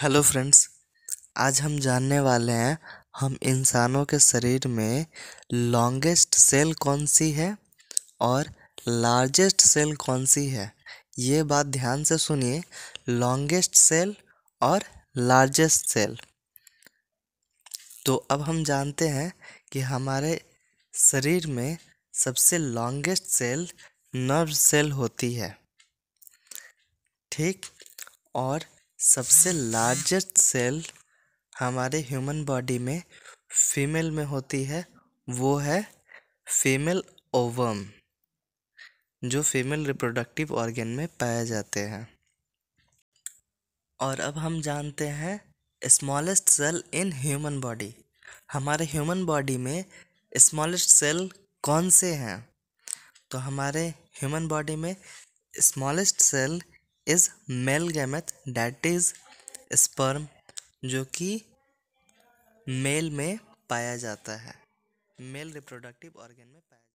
hello friends आज हम जानने वाले हैं हम इंसानों के शरीर में लॉन्गेस्ट सेल कौन सी है और लार्जेस्ट सेल कौन सी है ये बात ध्यान से सुनिए लॉन्गेस्ट सेल और लार्जेस्ट सेल तो अब हम जानते हैं कि हमारे शरीर में सबसे लॉन्गेस्ट सेल नर्व सेल होती है ठीक और सबसे लार्जेस्ट सेल हमारे ह्यूमन बॉडी में फीमेल में होती है वो है फीमेल ओवम जो फीमेल रिप्रोडक्टिव ऑर्गेन में पाए जाते हैं और अब हम जानते हैं smallest cell in human body हमारे ह्यूमन बॉडी में स्मॉलेस्ट सेल कौन से हैं तो हमारे ह्यूमन बॉडी में smallest cell is male gamete that is sperm जो कि मेल में पाया जाता है मेल रिप्रोडक्टिव ऑर्गेन में पाया